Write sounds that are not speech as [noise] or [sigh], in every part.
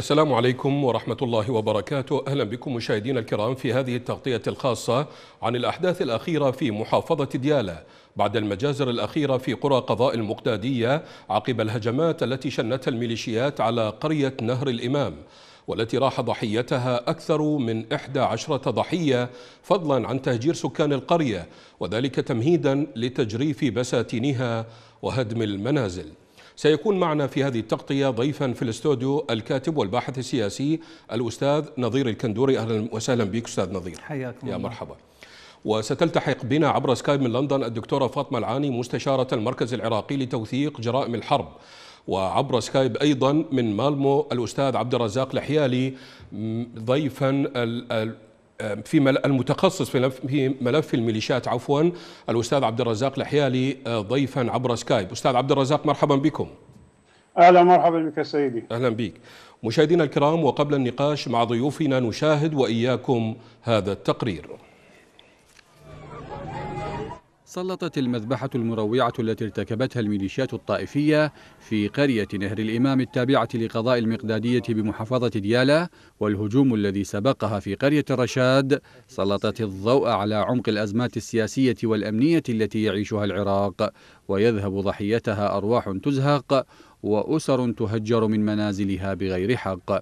السلام عليكم ورحمة الله وبركاته أهلا بكم مشاهدينا الكرام في هذه التغطية الخاصة عن الأحداث الأخيرة في محافظة ديالى بعد المجازر الأخيرة في قرى قضاء المقدادية عقب الهجمات التي شنتها الميليشيات على قرية نهر الإمام والتي راح ضحيتها أكثر من 11 ضحية فضلا عن تهجير سكان القرية وذلك تمهيدا لتجريف بساتينها وهدم المنازل سيكون معنا في هذه التغطية ضيفا في الاستوديو الكاتب والباحث السياسي الأستاذ نظير الكندوري أهلا وسهلا بك أستاذ نظير حياكم يا الله. مرحبا وستلتحق بنا عبر سكايب من لندن الدكتورة فاطمة العاني مستشارة المركز العراقي لتوثيق جرائم الحرب وعبر سكايب ايضا من مالمو الاستاذ عبد الرزاق لحيالي ضيفا في المتخصص في ملف الميليشيات عفوا الاستاذ عبد الرزاق الحيالي آه، ضيفا عبر سكايب استاذ عبد الرزاق مرحبا بكم اهلا مرحبا بك سيدي اهلا بك مشاهدينا الكرام وقبل النقاش مع ضيوفنا نشاهد واياكم هذا التقرير سلطت المذبحة المروعة التي ارتكبتها الميليشيات الطائفية في قرية نهر الإمام التابعة لقضاء المقدادية بمحافظة ديالى والهجوم الذي سبقها في قرية الرشاد سلطت الضوء على عمق الأزمات السياسية والأمنية التي يعيشها العراق ويذهب ضحيتها أرواح تزهق وأسر تهجر من منازلها بغير حق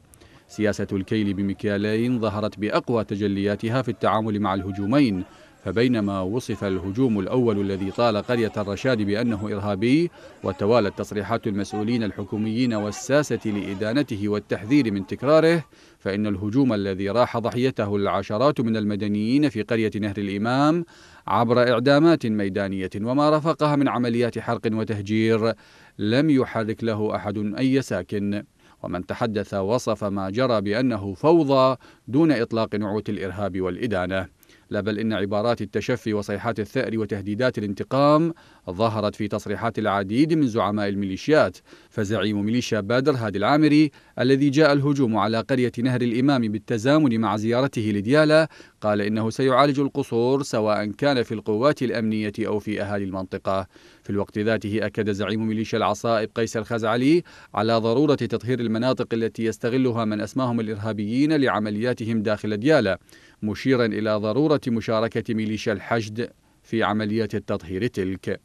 سياسة الكيل بمكيالين ظهرت بأقوى تجلياتها في التعامل مع الهجومين فبينما وصف الهجوم الأول الذي طال قرية الرشاد بأنه إرهابي وتوالت تصريحات المسؤولين الحكوميين والساسة لإدانته والتحذير من تكراره فإن الهجوم الذي راح ضحيته العشرات من المدنيين في قرية نهر الإمام عبر إعدامات ميدانية وما رافقها من عمليات حرق وتهجير لم يحرك له أحد أي ساكن ومن تحدث وصف ما جرى بأنه فوضى دون إطلاق نعوت الإرهاب والإدانة لا بل إن عبارات التشفي وصيحات الثأر وتهديدات الانتقام ظهرت في تصريحات العديد من زعماء الميليشيات فزعيم ميليشيا بادر هادي العامري الذي جاء الهجوم على قرية نهر الإمام بالتزامن مع زيارته لديالا قال إنه سيعالج القصور سواء كان في القوات الأمنية أو في أهالي المنطقة في الوقت ذاته أكد زعيم ميليشيا العصائب قيس الخزعلي على ضرورة تطهير المناطق التي يستغلها من أسماهم الإرهابيين لعملياتهم داخل ديالى مشيرا إلى ضرورة مشاركة ميليشيا الحشد في عمليات التطهير تلك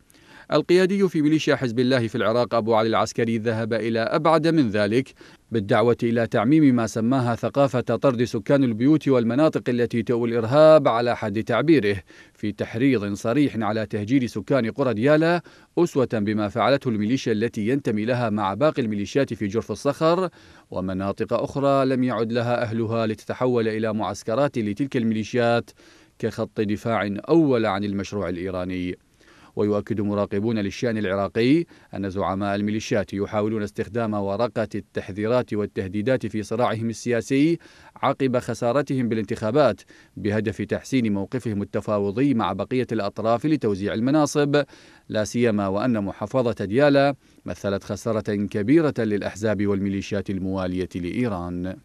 القيادي في ميليشيا حزب الله في العراق أبو علي العسكري ذهب إلى أبعد من ذلك بالدعوة إلى تعميم ما سماها ثقافة طرد سكان البيوت والمناطق التي تؤوي الإرهاب على حد تعبيره في تحريض صريح على تهجير سكان قرى ديالا أسوة بما فعلته الميليشيا التي ينتمي لها مع باقي الميليشيات في جرف الصخر ومناطق أخرى لم يعد لها أهلها لتتحول إلى معسكرات لتلك الميليشيات كخط دفاع أول عن المشروع الإيراني ويؤكد مراقبون للشأن العراقي أن زعماء الميليشيات يحاولون استخدام ورقة التحذيرات والتهديدات في صراعهم السياسي عقب خسارتهم بالانتخابات بهدف تحسين موقفهم التفاوضي مع بقية الأطراف لتوزيع المناصب لا سيما وأن محافظة ديالى مثلت خسارة كبيرة للأحزاب والميليشيات الموالية لإيران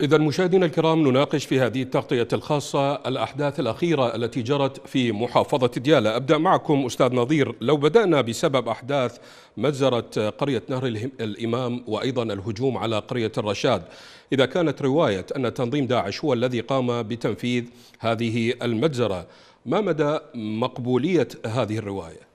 إذا مشاهدينا الكرام نناقش في هذه التغطية الخاصة الأحداث الأخيرة التي جرت في محافظة ديالى أبدأ معكم أستاذ نظير لو بدأنا بسبب أحداث مجزرة قرية نهر الإمام وأيضا الهجوم على قرية الرشاد إذا كانت رواية أن تنظيم داعش هو الذي قام بتنفيذ هذه المجزرة ما مدى مقبولية هذه الرواية؟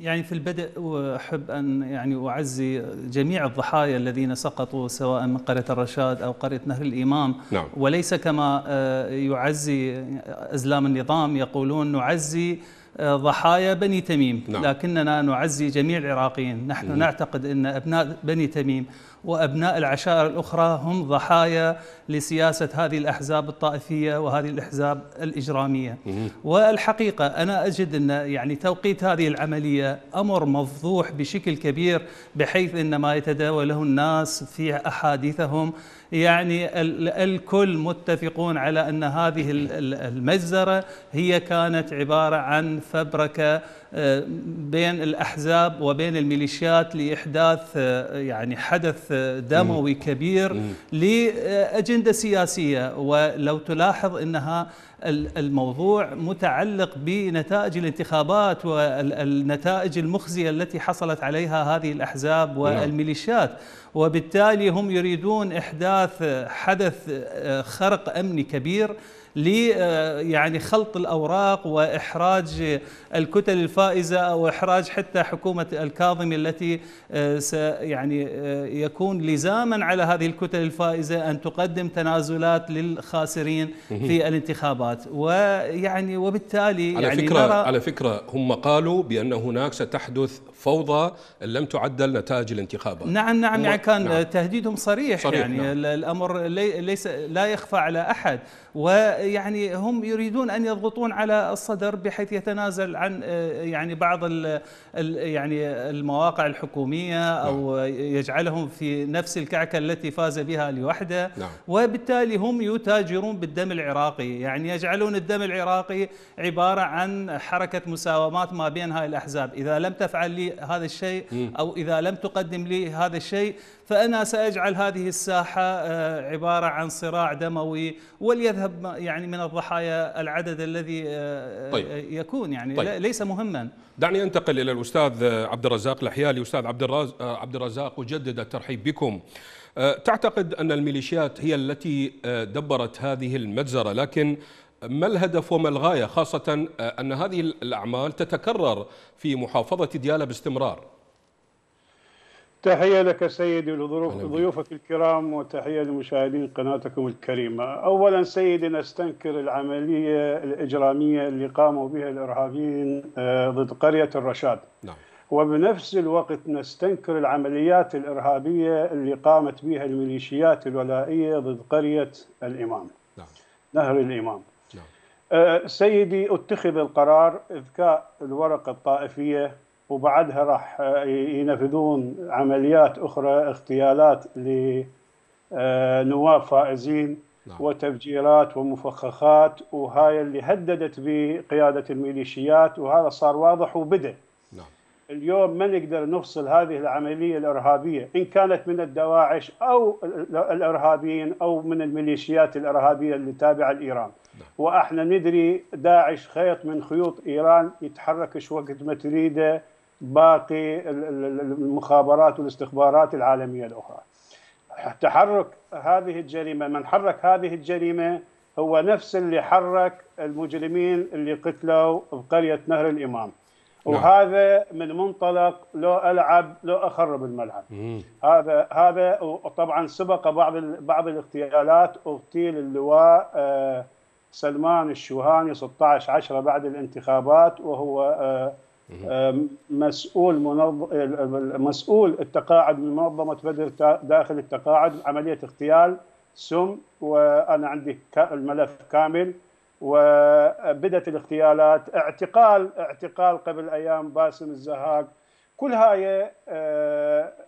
يعني في البدء أحب أن يعني أعزي جميع الضحايا الذين سقطوا سواء من قرية الرشاد أو قرية نهر الإمام نعم. وليس كما آه، يعزي أزلام النظام يقولون نعزي آه، ضحايا بني تميم نعم. لكننا نعزي جميع العراقيين نحن نعم. نعتقد أن أبناء بني تميم وأبناء العشائر الأخرى هم ضحايا لسياسة هذه الأحزاب الطائفية وهذه الأحزاب الإجرامية والحقيقة أنا أجد أن يعني توقيت هذه العملية أمر مفضوح بشكل كبير بحيث أن ما يتداوله الناس في أحاديثهم يعني الكل متفقون على أن هذه المجزرة هي كانت عبارة عن فبركة بين الاحزاب وبين الميليشيات لاحداث آه، يعني حدث آه، دموي كبير لاجنده سياسيه ولو تلاحظ انها الموضوع متعلق بنتائج الانتخابات والنتائج المخزيه التي حصلت عليها هذه الاحزاب نعم. والميليشيات وبالتالي هم يريدون احداث حدث آه، خرق امني كبير ل آه، يعني خلط الاوراق واحراج الكتل الفائزه او احراج حتى حكومه الكاظمي التي آه، يعني آه، يكون لزاما على هذه الكتل الفائزه ان تقدم تنازلات للخاسرين في الانتخابات ويعني وبالتالي على يعني فكره على فكره هم قالوا بان هناك ستحدث فوضى لم تعدل نتائج الانتخابات نعم نعم يعني كان نعم. تهديدهم صريح, صريح يعني نعم. الامر لي ليس لا يخفى على احد ويعني هم يريدون ان يضغطون على الصدر بحيث يتنازل عن آه، يعني بعض الـ يعني المواقع الحكوميه نعم. او نعم. يجعلهم في نفس الكعكه التي فاز بها لوحده نعم. وبالتالي هم يتاجرون بالدم العراقي يعني يجعلون الدم العراقي عباره عن حركه مساومات ما بين هاي الاحزاب اذا لم تفعل لي هذا الشيء أو إذا لم تقدم لي هذا الشيء فأنا سأجعل هذه الساحة آه، عبارة عن صراع دموي وليذهب يعني من الضحايا العدد الذي آه، آه، طيب. يكون يعني طيب. ليس مهما دعني أنتقل إلى الأستاذ عبد الرزاق لحيالي أستاذ عبد عبد الرزاق أجدد الترحيب بكم تعتقد أن الميليشيات هي التي دبرت هذه المجزرة لكن ما الهدف وما الغاية خاصة آه، أن هذه الأعمال تتكرر في محافظة ديالى باستمرار تحية لك سيدي ولضيوفك الكرام وتحية لمشاهدين قناتكم الكريمة أولا سيدي نستنكر العملية الإجرامية اللي قاموا بها الإرهابيين آه، ضد قرية الرشاد نعم. وبنفس الوقت نستنكر العمليات الإرهابية اللي قامت بها الميليشيات الولائية ضد قرية الإمام نعم. نهر الإمام أه، سيدي اتخذ القرار اذكاء الورقه الطائفيه وبعدها راح أه، ينفذون عمليات اخرى اغتيالات لنواب أه، فائزين نعم. وتفجيرات ومفخخات وهاي اللي هددت بقياده الميليشيات وهذا صار واضح وبدا نعم. اليوم ما نقدر نفصل هذه العمليه الارهابيه ان كانت من الدواعش او الارهابيين او من الميليشيات الارهابيه اللي تابعه لايران نعم. واحنا ندري داعش خيط من خيوط ايران يتحركش وقت ما تريده باقي المخابرات والاستخبارات العالميه الاخرى. تحرك هذه الجريمه من حرك هذه الجريمه هو نفس اللي حرك المجرمين اللي قتلوا بقريه نهر الامام. نعم. وهذا من منطلق لو العب لو اخرب الملعب مم. هذا هذا وطبعا سبق بعض بعض الاغتيالات اغتيل اللواء آه، سلمان الشوهاني 16 10 بعد الانتخابات وهو آه، آه، مسؤول منظم مسؤول التقاعد من منظمه بدر داخل التقاعد عمليه اغتيال سم وانا عندي الملف كامل وبدت الاغتيالات اعتقال اعتقال قبل ايام باسم الزهاق كل هاي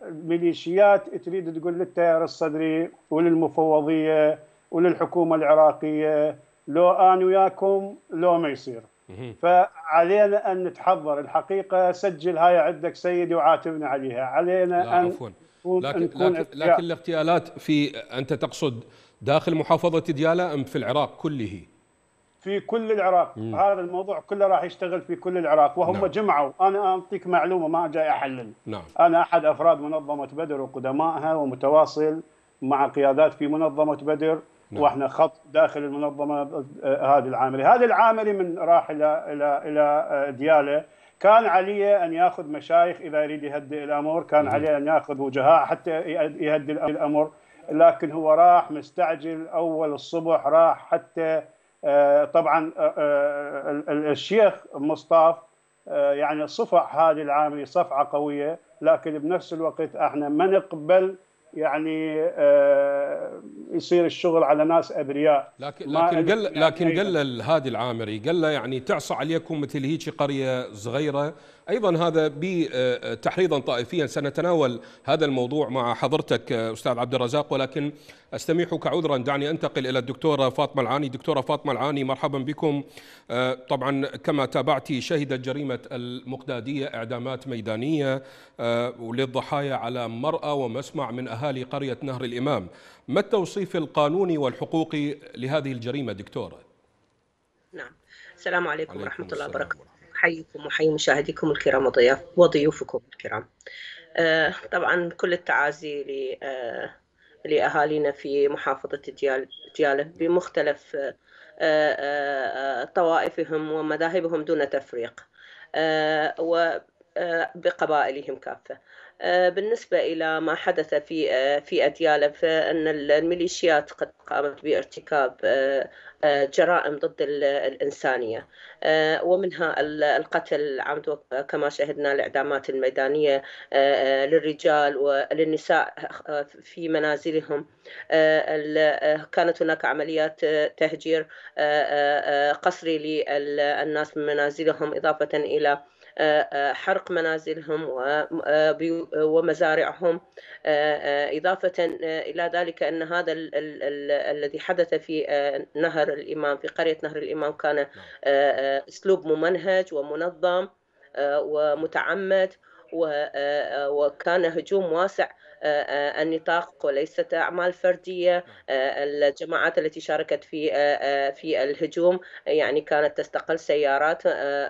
الميليشيات آه، تريد تقول للتيار الصدري وللمفوضيه وللحكومه العراقيه لو انا وياكم لو ما يصير فعلينا ان نتحضر الحقيقه سجل هاي عندك سيدي وعاتبنا عليها علينا ان عفوا لكن نكون لكن, لكن الاغتيالات في انت تقصد داخل محافظه ديالا ام في العراق كله؟ في كل العراق مم. هذا الموضوع كله راح يشتغل في كل العراق وهم نعم. جمعوا انا اعطيك معلومه ما جاي احلل نعم. انا احد افراد منظمه بدر وقدمائها ومتواصل مع قيادات في منظمه بدر نعم. واحنا خط داخل المنظمه آه، آه، هذه العامله، هذه العامله من راح الى الى الى آه، دياله كان عليه ان ياخذ مشايخ اذا يريد يهدئ الامر، كان نعم. عليه ان ياخذ وجهاء حتى يهدئ الامر، لكن هو راح مستعجل اول الصبح راح حتى طبعا الشيخ مصطفى يعني صفع هذه العامله صفعه قويه، لكن بنفس الوقت احنا ما نقبل يعني آه، يصير الشغل على ناس ابرياء لكن لكن قال يعني لكن قال الهادي العامري قال يعني تعصى عليكم مثل هيك قريه صغيره ايضا هذا بتحريضا آه، آه، طائفيا سنتناول هذا الموضوع مع حضرتك آه، استاذ عبد الرزاق ولكن استميحك عذرا دعني انتقل الى الدكتوره فاطمه العاني دكتوره فاطمه العاني مرحبا بكم طبعا كما تابعتي شهدت جريمه المقداديه اعدامات ميدانيه للضحايا على مرأى ومسمع من اهالي قريه نهر الامام ما التوصيف القانوني والحقوقي لهذه الجريمه دكتوره نعم السلام عليكم, عليكم ورحمه الله وبركاته أحييكم وأحيي مشاهديكم الكرام وضيوف وضيوفكم الكرام آه، طبعا كل التعازي ل آه، لأهالينا في محافظة ديال ديالة بمختلف آه، طوائفهم ومذاهبهم دون تفريق وبقبائلهم كافة آه، بالنسبة إلى ما حدث في آه، في أديالة فإن الميليشيات قد قامت بارتكاب آه، جرائم ضد الإنسانية ومنها القتل عمد كما شهدنا الإعدامات الميدانية للرجال وللنساء في منازلهم كانت هناك عمليات تهجير قصري للناس من منازلهم إضافة إلى حرق منازلهم آه، آه، ومزارعهم آه، إضافة إلى ذلك أن هذا ال ال ال الذي حدث في نهر الإمام في قرية نهر الإمام كان نعم. أسلوب ممنهج ومنظم ومتعمد آه، آه، وكان هجوم واسع آه، النطاق وليست اعمال فرديه نعم. الجماعات التي شاركت في في الهجوم يعني كانت تستقل سيارات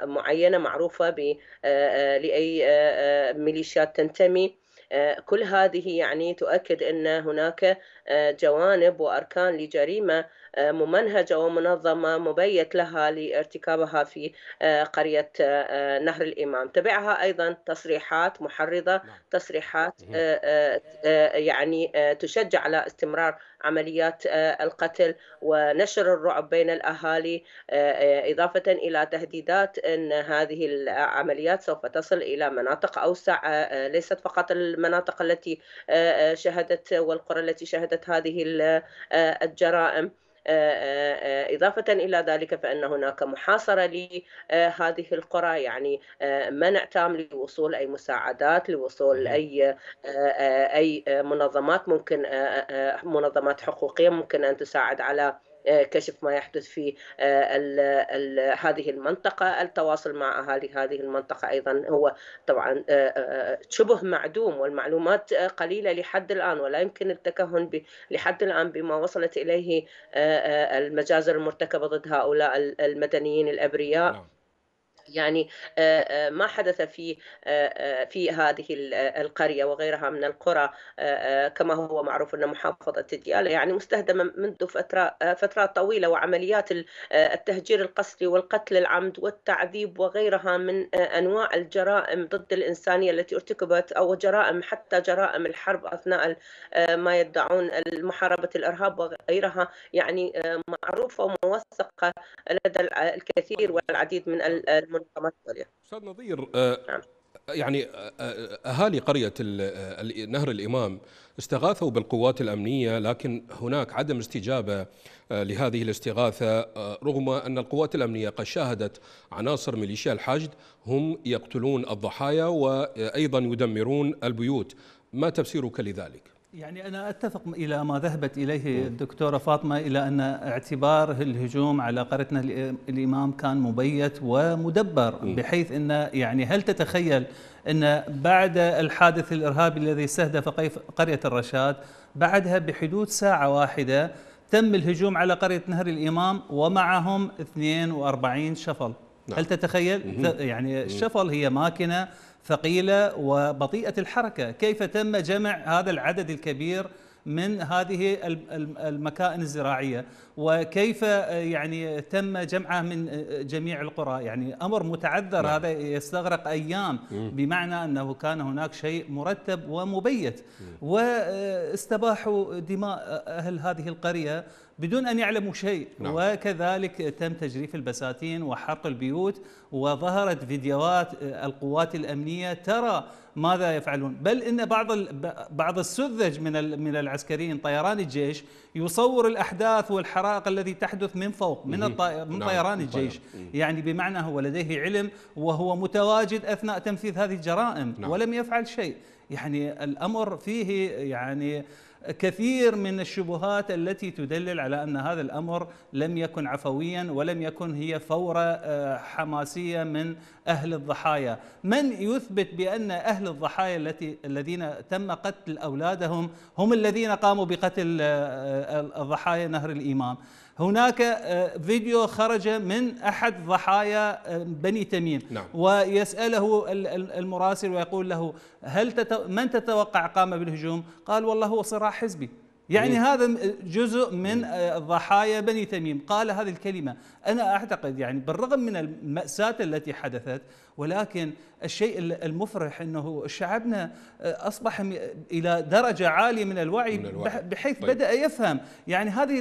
معينه معروفه لاي ميليشيات تنتمي كل هذه يعني تؤكد ان هناك جوانب وأركان لجريمة آه، ممنهجة ومنظمة مبيت لها لارتكابها في آه، قرية آه، نهر الإمام تبعها أيضا تصريحات محرضة نعم. تصريحات يعني تشجع على استمرار عمليات القتل ونشر الرعب بين الأهالي إضافة إلى تهديدات أن هذه العمليات سوف تصل إلى مناطق أوسع ليست فقط المناطق التي شهدت والقرى التي شهدت احداث هذه آه، الجرائم آه، آه، إضافة إلى ذلك فإن هناك محاصرة لهذه القرى يعني منع تام لوصول أي مساعدات لوصول أي أي منظمات ممكن منظمات حقوقية ممكن أن تساعد على آه، كشف ما يحدث في آه، هذه المنطقة التواصل مع أهالي هذه المنطقة أيضا هو طبعا آه، شبه معدوم والمعلومات قليلة لحد الآن ولا يمكن التكهن لحد الآن بما وصلت إليه المجازر المرتكبة ضد هؤلاء المدنيين الأبرياء نعم. يعني آه، آه، ما حدث في آه، في هذه القرية وغيرها من القرى كما هو معروف أن محافظة ديالى يعني مستهدمة منذ فترة فترات طويلة وعمليات التهجير القسري والقتل العمد والتعذيب وغيرها من أنواع الجرائم ضد الإنسانية التي ارتكبت أو جرائم حتى جرائم الحرب أثناء ما يدعون محاربة الإرهاب وغيرها يعني معروفة وموثقة لدى الكثير والعديد من المنظمات متمثل يعني استاذ نظير آه، نعم. يعني آه، آه، اهالي قريه نهر الامام استغاثوا بالقوات الامنيه لكن هناك عدم استجابه لهذه الاستغاثه رغم ان القوات الامنيه قد شاهدت عناصر ميليشيا الحشد هم يقتلون الضحايا وايضا يدمرون البيوت ما تفسيرك لذلك؟ يعني أنا أتفق إلى ما ذهبت إليه الدكتورة فاطمة إلى أن اعتبار الهجوم على قريتنا الإمام كان مبيت ومدبر بحيث أن يعني هل تتخيل أن بعد الحادث الإرهابي الذي استهدف قرية الرشاد بعدها بحدود ساعة واحدة تم الهجوم على قرية نهر الإمام ومعهم 42 شفل نعم. هل تتخيل يعني الشفل هي ماكينه ثقيله وبطيئه الحركه كيف تم جمع هذا العدد الكبير من هذه المكائن الزراعيه وكيف آه، يعني تم جمعها من آه، جميع القرى يعني امر متعذر نعم. هذا يستغرق ايام مم. بمعنى انه كان هناك شيء مرتب ومبيت مم. واستباحوا دماء آه، اهل هذه القريه بدون ان يعلموا شيء نعم. وكذلك تم تجريف البساتين وحرق البيوت وظهرت فيديوهات القوات الامنيه ترى ماذا يفعلون بل ان بعض بعض السذج من من العسكريين طيران الجيش يصور الاحداث والحرائق التي تحدث من فوق من نعم، من طيران الجيش يعني بمعنى هو لديه علم وهو متواجد اثناء تنفيذ هذه الجرائم نعم. ولم يفعل شيء يعني الامر فيه يعني كثير من الشبهات التي تدلل على ان هذا الامر لم يكن عفويا ولم يكن هي فوره آه، حماسيه من اهل الضحايا، من يثبت بان اهل الضحايا التي الذين تم قتل اولادهم هم الذين قاموا بقتل آه، آه، الضحايا نهر الامام؟ هناك آه، فيديو خرج من احد ضحايا آه، بني تميم نعم. ويساله المراسل ويقول له هل تتو... من تتوقع قام بالهجوم؟ قال والله هو صراع حزبي يعني هذا جزء من آه، ضحايا بني تميم قال هذه الكلمة انا اعتقد يعني بالرغم من الماساه التي حدثت ولكن الشيء المفرح انه شعبنا آه، اصبح الى درجه عاليه من الوعي, من الوعي. بحيث طيب. بدا يفهم يعني هذه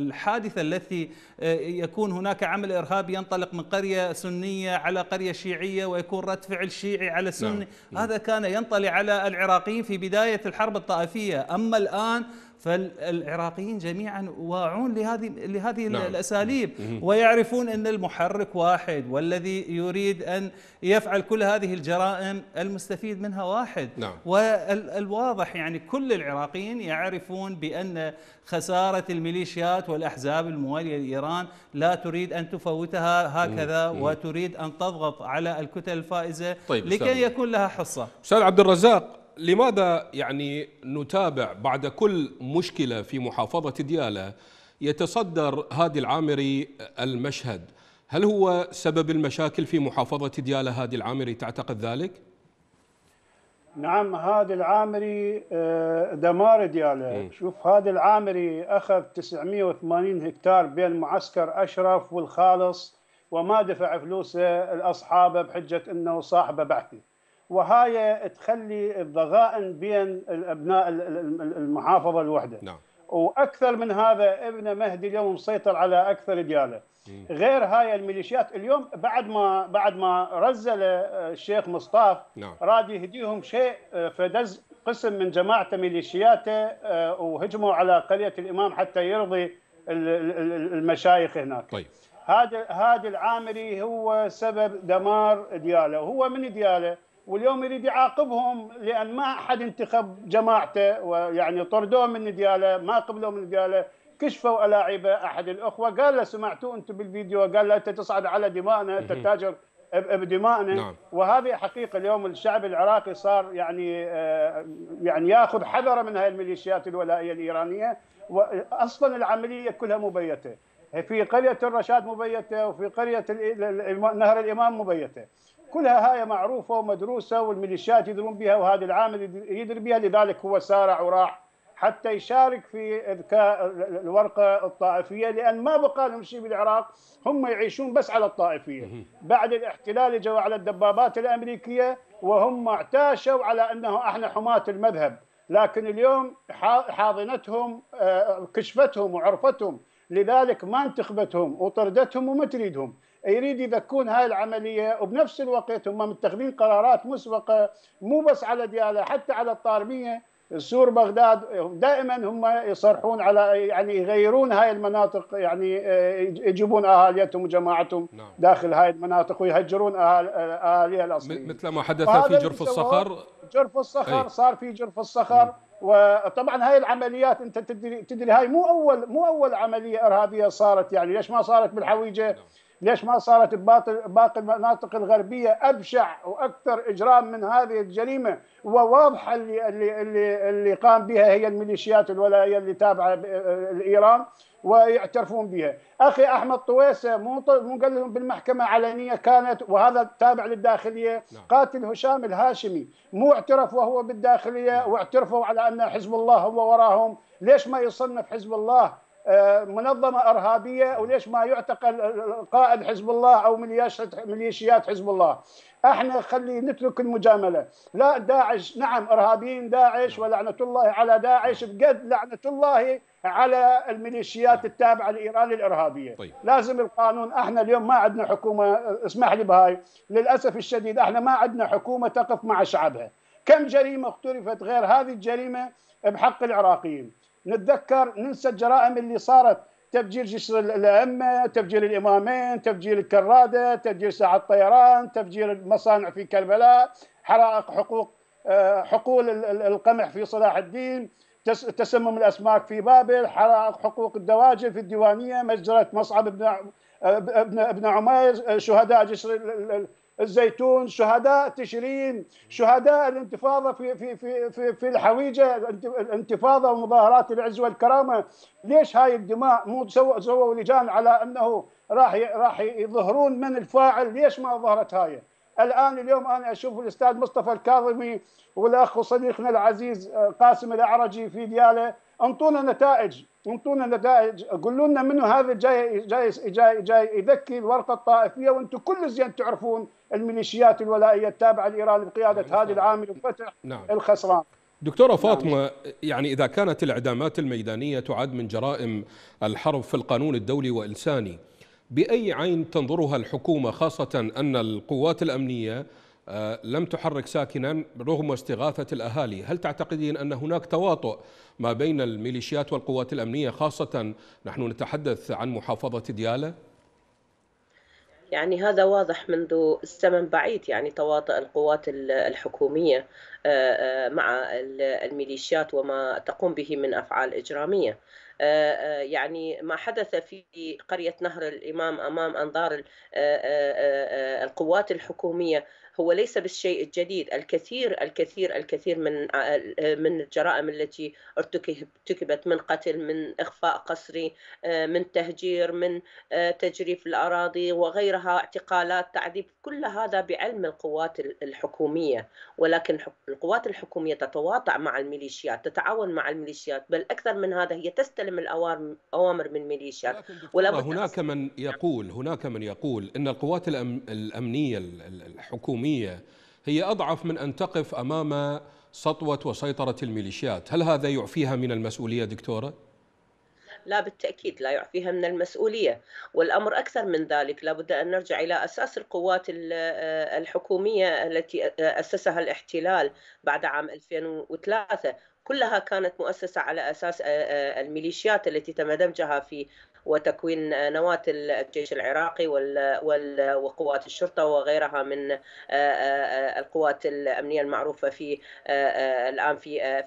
الحادثه التي آه، يكون هناك عمل ارهابي ينطلق من قريه سنيه على قريه شيعيه ويكون رد فعل شيعي على نعم. سني نعم. هذا كان ينطلي على العراقيين في بدايه الحرب الطائفيه اما الان فالعراقيين جميعا واعون لهذه لهذه نعم. الاساليب ويعرفون ان المحرك واحد والذي يريد ان يفعل كل هذه الجرائم المستفيد منها واحد نعم. والواضح يعني كل العراقيين يعرفون بان خساره الميليشيات والاحزاب المواليه لايران لا تريد ان تفوتها هكذا مم. وتريد ان تضغط على الكتل الفائزه طيب لكي يكون لها حصه. استاذ عبد الرزاق لماذا يعني نتابع بعد كل مشكلة في محافظة ديالى يتصدر هادي العامري المشهد هل هو سبب المشاكل في محافظة ديالى هادي العامري تعتقد ذلك؟ نعم هادي العامري آه، دمار ديالى شوف هادي العامري أخذ 980 هكتار بين معسكر أشرف والخالص وما دفع فلوسه لأصحابه بحجة أنه صاحبه بحثي وهاي تخلي الضغائن بين ابناء المحافظه الوحده نعم. واكثر من هذا ابن مهدي اليوم مسيطر على اكثر دياله غير هاي الميليشيات اليوم بعد ما بعد ما رزل آه، الشيخ مصطاف نعم. راد يهديهم شيء آه، فدز قسم من جماعته ميليشياته آه، وهجموا على قريه الامام حتى يرضي المشايخ هناك طيب. هذا هذا العامري هو سبب دمار دياله هو من دياله واليوم يريد يعاقبهم لان ما احد انتخب جماعته ويعني طردوه من دياله ما قبلوا من دياله كشفوا الاعيبه احد الاخوه قال له سمعتوا انتم بالفيديو قال له انت تصعد على دمائنا انت تاجر بدمائنا نعم. وهذه حقيقه اليوم الشعب العراقي صار يعني آه، يعني ياخذ حذره من هاي الميليشيات الولائيه الايرانيه واصلا العمليه كلها مبيته في قريه الرشاد مبيته وفي قريه نهر الامام مبيته كلها هاي معروفه ومدروسه والميليشيات يدرون بها وهذا العامل يدري بها لذلك هو سارع وراح حتى يشارك في اذكاء الورقه الطائفيه لان ما بقى لهم شيء بالعراق هم يعيشون بس على الطائفيه بعد الاحتلال اجوا على الدبابات الامريكيه وهم اعتاشوا على انه احنا حماه المذهب لكن اليوم حاضنتهم آه، كشفتهم وعرفتهم لذلك ما انتخبتهم وطردتهم وما تريدهم يريد يذكون هاي العملية وبنفس الوقت هم متخذين قرارات مسبقة مو بس على ديالة حتى على الطارمية سور بغداد دائما هم يصرحون على يعني يغيرون هاي المناطق يعني آه، يجيبون اهاليتهم وجماعتهم نعم. داخل هاي المناطق ويهجرون اهاليها الاصليين مثل ما حدث في جرف الصخر جرف الصخر أي. صار في جرف الصخر م. وطبعا هاي العمليات انت تدري تدري هاي مو اول مو اول عمليه ارهابيه صارت يعني ليش ما صارت بالحويجه نعم. ليش ما صارت باقي المناطق الغربيه ابشع واكثر اجرام من هذه الجريمه وواضحه اللي اللي اللي, اللي قام بها هي الميليشيات الولائية اللي تابعه لايران ويعترفون بها اخي احمد طويسه مو مو قال لهم بالمحكمه علنيه كانت وهذا تابع للداخليه نعم. قاتل هشام الهاشمي مو اعترف وهو بالداخليه واعترفوا على ان حزب الله هو وراهم ليش ما يصنف حزب الله آه، منظمه ارهابيه وليش ما يعتقل قائد حزب الله او ميليشيات حزب الله احنا خلي نترك المجامله لا داعش نعم ارهابيين داعش نعم. ولعنه الله على داعش نعم. بقد لعنه الله على الميليشيات نعم. التابعه لايران الارهابيه طيب. لازم القانون احنا اليوم ما عندنا حكومه اسمح لي بهاي للاسف الشديد احنا ما عندنا حكومه تقف مع شعبها كم جريمه اقترفت غير هذه الجريمه بحق العراقيين نتذكر ننسى الجرائم اللي صارت تفجير جسر الأئمة تفجير الإمامين تفجير الكرادة تفجير ساعة الطيران تفجير المصانع في كربلاء حرائق حقوق آه، حقول القمح في صلاح الدين تسمم الأسماك في بابل حرائق حقوق الدواجن في الديوانية مجزرة مصعب آه، ابن ابن عمير آه، شهداء جسر الزيتون شهداء تشرين شهداء الانتفاضه في في في في, الحويجه الانتفاضه ومظاهرات العز والكرامه ليش هاي الدماء مو سووا سووا لجان على انه راح راح يظهرون من الفاعل ليش ما ظهرت هاي الان اليوم انا اشوف الاستاذ مصطفى الكاظمي والاخ وصديقنا العزيز آه، قاسم الاعرجي في دياله انطونا نتائج انطونا نتائج قولوا لنا منو هذا جاي جاي جاي جاي يذكي الورقه الطائفيه وانتم كل زين تعرفون الميليشيات الولائيه التابعه لايران بقياده نعم، هادي نعم. العامل وفتح نعم. الخسران دكتورة نعم. فاطمة يعني إذا كانت الإعدامات الميدانية تعد من جرائم الحرب في القانون الدولي وإنساني بأي عين تنظرها الحكومة خاصة أن القوات الأمنية آه، لم تحرك ساكنا رغم استغاثة الأهالي هل تعتقدين أن هناك تواطؤ ما بين الميليشيات والقوات الأمنية خاصة نحن نتحدث عن محافظة دياله؟ يعني هذا واضح منذ الزمن بعيد يعني تواطؤ القوات الحكومية آه، آه، مع الميليشيات وما تقوم به من أفعال إجرامية آه، يعني ما حدث في قرية نهر الإمام أمام أنظار القوات الحكومية هو ليس بالشيء الجديد الكثير الكثير الكثير من من الجرائم التي ارتكبت من قتل من اخفاء قسري آه، من تهجير من آه، تجريف الاراضي وغيرها اعتقالات تعذيب كل هذا بعلم القوات الحكوميه ولكن القوات الحكوميه تتواطع مع الميليشيات تتعاون مع الميليشيات بل اكثر من هذا هي تستلم الاوامر من ميليشيات هناك من يقول هناك من يقول ان القوات الامنيه الحكوميه الإسلامية هي أضعف من أن تقف أمام سطوة وسيطرة الميليشيات هل هذا يعفيها من المسؤولية دكتورة؟ لا بالتأكيد لا يعفيها من المسؤولية والأمر أكثر من ذلك لابد أن نرجع إلى أساس القوات الحكومية التي أسسها الاحتلال بعد عام 2003 كلها كانت مؤسسة على أساس آه، آه، الميليشيات التي تم دمجها في وتكوين نواه الجيش العراقي وقوات الشرطه وغيرها من آه، آه، آه، القوات الامنيه المعروفه في الان في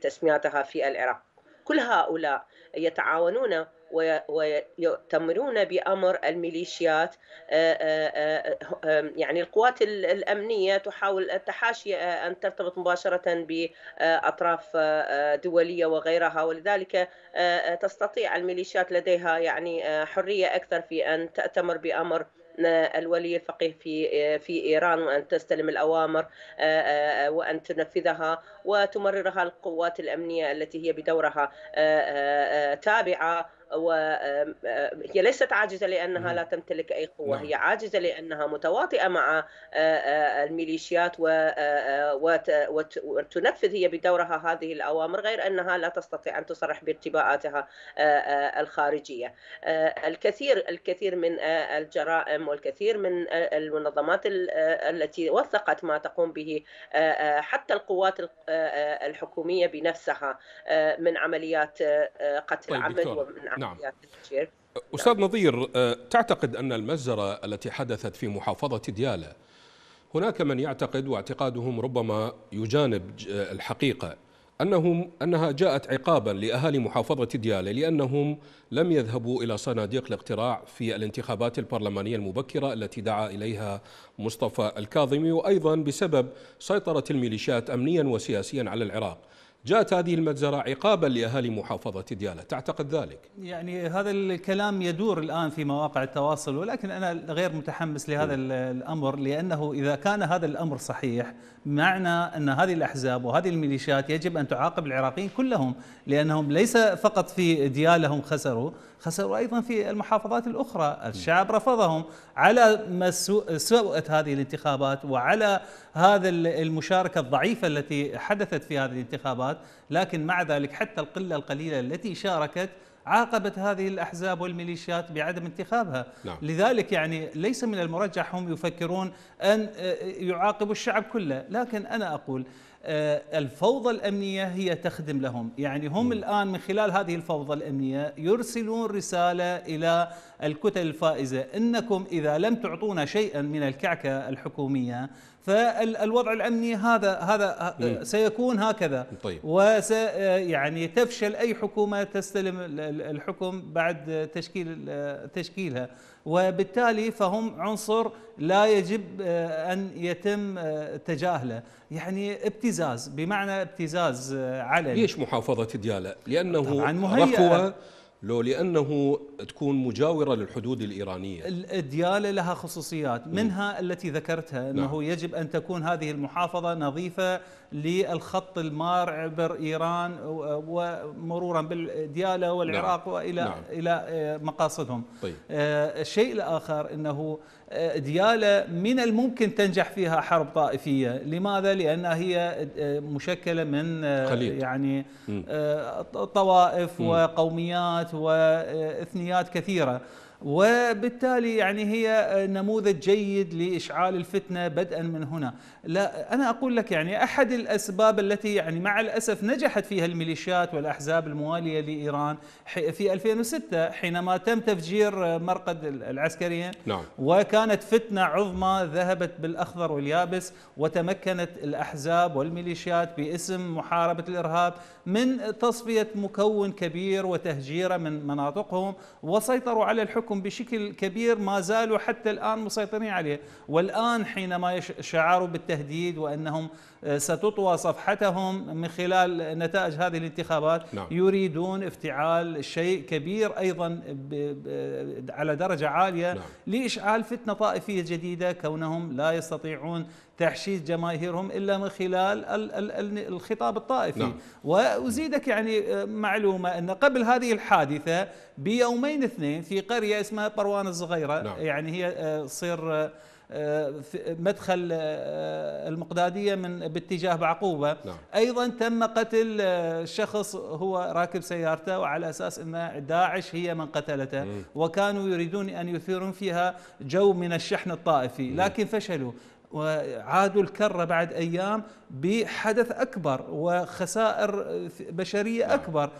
تسمياتها في العراق كل هؤلاء يتعاونون ويؤتمرون بأمر الميليشيات آه، آه، آه، يعني القوات الأمنية تحاول التحاشي أن ترتبط مباشرة بأطراف دولية وغيرها ولذلك تستطيع الميليشيات لديها يعني حرية أكثر في أن تأتمر بأمر الولي الفقيه في في ايران وان تستلم الاوامر وان تنفذها وتمررها القوات الامنيه التي هي بدورها تابعه وهي ليست عاجزة لأنها لا تمتلك أي قوة نعم. هي عاجزة لأنها متواطئة مع الميليشيات وتنفذ هي بدورها هذه الأوامر غير أنها لا تستطيع أن تصرح بارتباءاتها الخارجية الكثير الكثير من الجرائم والكثير من المنظمات التي وثقت ما تقوم به حتى القوات الحكومية بنفسها من عمليات قتل طيب عمد ومن نعم. نعم. أستاذ نعم. نظير تعتقد أن المجزرة التي حدثت في محافظة ديالى هناك من يعتقد واعتقادهم ربما يجانب الحقيقة أنهم أنها جاءت عقابا لأهالي محافظة ديالى لأنهم لم يذهبوا إلى صناديق الاقتراع في الانتخابات البرلمانية المبكرة التي دعا إليها مصطفى الكاظمي وأيضا بسبب سيطرة الميليشيات أمنيا وسياسيا على العراق جاءت هذه المجزرة عقابا لأهالي محافظة ديالى تعتقد ذلك؟ يعني هذا الكلام يدور الآن في مواقع التواصل ولكن أنا غير متحمس لهذا م. الأمر لأنه إذا كان هذا الأمر صحيح معنى أن هذه الأحزاب وهذه الميليشيات يجب أن تعاقب العراقيين كلهم لأنهم ليس فقط في ديالهم خسروا خسروا أيضا في المحافظات الأخرى الشعب رفضهم على سوءة هذه الانتخابات وعلى هذا المشاركة الضعيفة التي حدثت في هذه الانتخابات لكن مع ذلك حتى القلة القليلة التي شاركت عاقبت هذه الأحزاب والميليشيات بعدم انتخابها نعم. لذلك يعني ليس من المرجح هم يفكرون أن آه، يعاقبوا الشعب كله لكن أنا أقول آه، الفوضى الأمنية هي تخدم لهم يعني هم م. الآن من خلال هذه الفوضى الأمنية يرسلون رسالة إلى الكتل الفائزة إنكم إذا لم تعطونا شيئا من الكعكة الحكومية فالوضع الامني هذا هذا سيكون هكذا طيب. وس يعني تفشل اي حكومه تستلم الحكم بعد تشكيل تشكيلها وبالتالي فهم عنصر لا يجب آه، ان يتم آه، تجاهله يعني ابتزاز بمعنى ابتزاز آه، علني ليش محافظه دياله لانه رخوه لو لأنه تكون مجاورة للحدود الإيرانية الديالة لها خصوصيات منها م. التي ذكرتها أنه نعم. يجب أن تكون هذه المحافظة نظيفة للخط المار عبر إيران ومرورا بالديالة والعراق نعم. وإلى نعم. إلى آه، مقاصدهم طيب. آه، الشيء الآخر أنه ديالة من الممكن تنجح فيها حرب طائفيه، لماذا؟ لانها هي آه، مشكله من آه، خليط. يعني آه، طوائف م. وقوميات واثنيات كثيره. وبالتالي يعني هي نموذج جيد لإشعال الفتنة بدءا من هنا لا أنا أقول لك يعني أحد الأسباب التي يعني مع الأسف نجحت فيها الميليشيات والأحزاب الموالية لإيران في 2006 حينما تم تفجير مرقد العسكرية نعم. وكانت فتنة عظمى ذهبت بالأخضر واليابس وتمكنت الأحزاب والميليشيات باسم محاربة الإرهاب من تصفية مكون كبير وتهجيره من مناطقهم وسيطروا على الحكم يحكم بشكل كبير ما زالوا حتى الآن مسيطرين عليه والآن حينما شعروا بالتهديد وأنهم ستطوى صفحتهم من خلال نتائج هذه الانتخابات نعم. يريدون افتعال شيء كبير أيضا على درجة عالية نعم. لإشعال فتنة طائفية جديدة كونهم لا يستطيعون تحشيد جماهيرهم الا من خلال الخطاب الطائفي نعم. وازيدك يعني آه، معلومه ان قبل هذه الحادثه بيومين اثنين في قريه اسمها بروان الصغيره نعم. يعني هي تصير آه، آه، مدخل آه، المقداديه من باتجاه بعقوبه نعم. ايضا تم قتل آه، شخص هو راكب سيارته وعلى اساس ان داعش هي من قتلته مم. وكانوا يريدون ان يثيرون فيها جو من الشحن الطائفي مم. لكن فشلوا وعادوا الكره بعد ايام بحدث اكبر وخسائر بشريه نعم. اكبر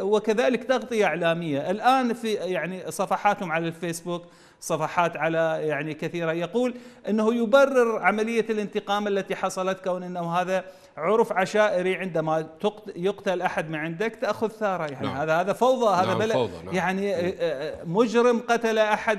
وكذلك تغطيه اعلاميه الان في يعني صفحاتهم على الفيسبوك صفحات على يعني كثيرة يقول أنه يبرر عملية الانتقام التي حصلت كون أنه هذا عرف عشائري عندما يقتل أحد من عندك تأخذ ثارة يعني نعم. هذا هذا فوضى هذا نعم بلد فوضى. نعم. يعني آه، إيه. آه، مجرم قتل أحد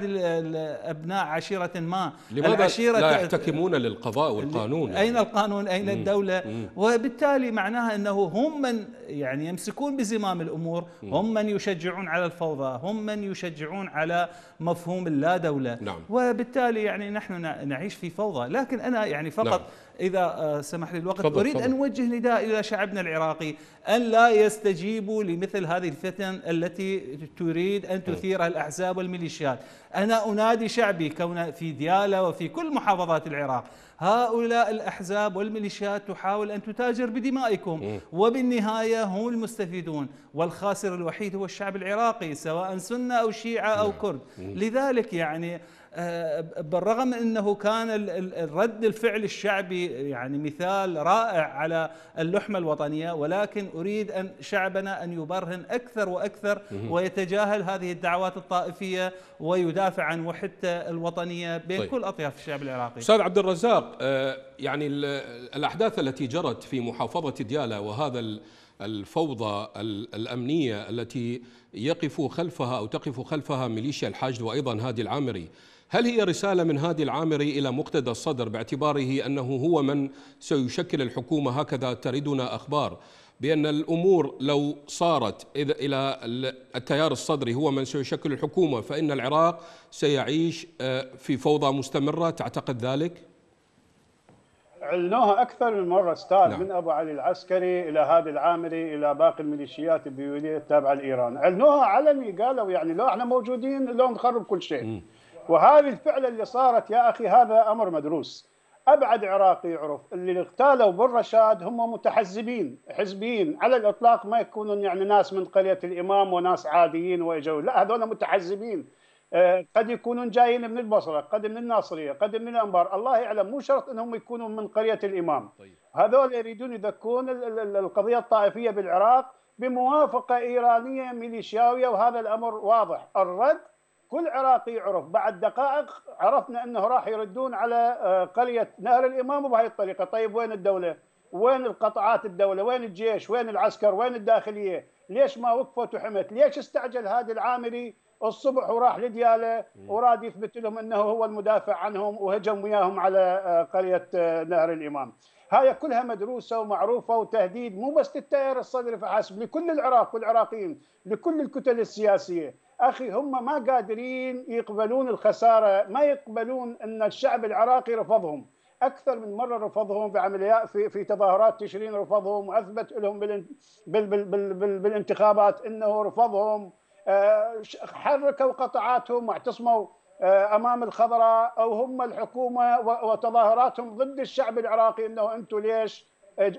أبناء عشيرة ما لماذا العشيرة لا يحتكمون للقضاء والقانون أين القانون أين الدولة مم. وبالتالي معناها أنه هم من يعني يمسكون بزمام الامور هم من يشجعون على الفوضى هم من يشجعون على مفهوم اللا دوله نعم. وبالتالي يعني نحن نعيش في فوضى لكن انا يعني فقط نعم. اذا آه، سمح لي الوقت فضل اريد فضل. ان اوجه نداء الى شعبنا العراقي ان لا يستجيبوا لمثل هذه الفتن التي تريد ان تثيرها الاحزاب والميليشيات انا انادي شعبي كون في دياله وفي كل محافظات العراق هؤلاء الاحزاب والميليشيات تحاول ان تتاجر بدمائكم وبالنهايه هم المستفيدون والخاسر الوحيد هو الشعب العراقي سواء سنة أو شيعة أو نعم. كرد لذلك يعني آه، بالرغم انه كان الرد الفعل الشعبي يعني مثال رائع على اللحمه الوطنيه ولكن اريد ان شعبنا ان يبرهن اكثر واكثر ويتجاهل هذه الدعوات الطائفيه ويدافع عن وحدته الوطنيه بين طيب. كل اطياف الشعب العراقي. استاذ عبد الرزاق آه، يعني الاحداث التي جرت في محافظه دياله وهذا الفوضى الأمنية التي يقف خلفها أو تقف خلفها ميليشيا الحشد وأيضا هادي العامري هل هي رسالة من هادي العامري إلى مقتدى الصدر باعتباره أنه هو من سيشكل الحكومة هكذا تردنا أخبار بأن الأمور لو صارت إذا إلى التيار الصدري هو من سيشكل الحكومة فإن العراق سيعيش آه، في فوضى مستمرة تعتقد ذلك؟ علنوها اكثر من مره استاذ نعم. من ابو علي العسكري الى هادي العامري الى باقي الميليشيات البيوليه التابعه لايران، علنوها علني قالوا يعني لو احنا موجودين لو نخرب كل شيء. م. وهذه الفعله اللي صارت يا اخي هذا امر مدروس. ابعد عراقي يعرف اللي اغتالوا بالرشاد هم متحزبين حزبيين على الاطلاق ما يكونون يعني ناس من قريه الامام وناس عاديين واجوا لا هذول متحزبين آه، قد يكونون جايين من البصره، قد من الناصريه، قد من الانبار، الله يعلم مو شرط انهم يكونوا من قريه الامام. طيب. هذول يريدون يذكون القضيه الطائفيه بالعراق بموافقه ايرانيه ميليشياويه وهذا الامر واضح، الرد كل عراقي يعرف بعد دقائق عرفنا انه راح يردون على آه، قريه نهر الامام بهذه الطريقه، طيب وين الدوله؟ وين القطعات الدوله؟ وين الجيش؟ وين العسكر؟ وين الداخليه؟ ليش ما وقفت وحمت؟ ليش استعجل هذا العامري الصبح وراح لدياله وراد يثبت لهم انه هو المدافع عنهم وهجم وياهم على آه، قريه آه، نهر الامام. هاي كلها مدروسه ومعروفه وتهديد مو بس للتيار الصدري فحسب لكل العراق والعراقيين لكل الكتل السياسيه اخي هم ما قادرين يقبلون الخساره ما يقبلون ان الشعب العراقي رفضهم اكثر من مره رفضهم بعمليات في في تظاهرات تشرين رفضهم واثبت لهم بالانتخابات انه رفضهم حركوا قطعاتهم واعتصموا آه، امام الخضراء او هم الحكومه وتظاهراتهم ضد الشعب العراقي انه انتم ليش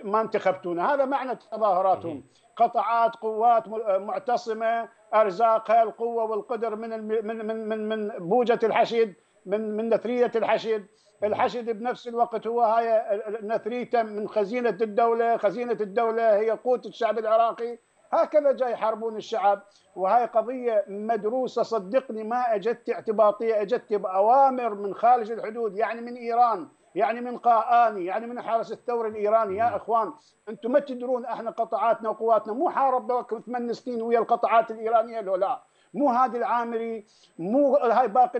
ما انتخبتونا هذا معنى تظاهراتهم قطعات قوات آه، معتصمه ارزاقها القوه والقدر من من من من, من بوجه الحشد من من نثريه الحشد الحشد بنفس الوقت هو هاي نثريته من خزينه الدوله خزينه الدوله هي قوت الشعب العراقي هكذا جاي يحاربون الشعب وهاي قضية مدروسة صدقني ما أجت اعتباطية أجت بأوامر من خارج الحدود يعني من إيران يعني من قاآني يعني من حارس الثورة الإيراني يا إخوان أنتم ما تدرون إحنا قطعاتنا وقواتنا مو حاربنا ثمان سنين ويا القطعات الإيرانية لو لا مو هادي العامري مو هاي باقي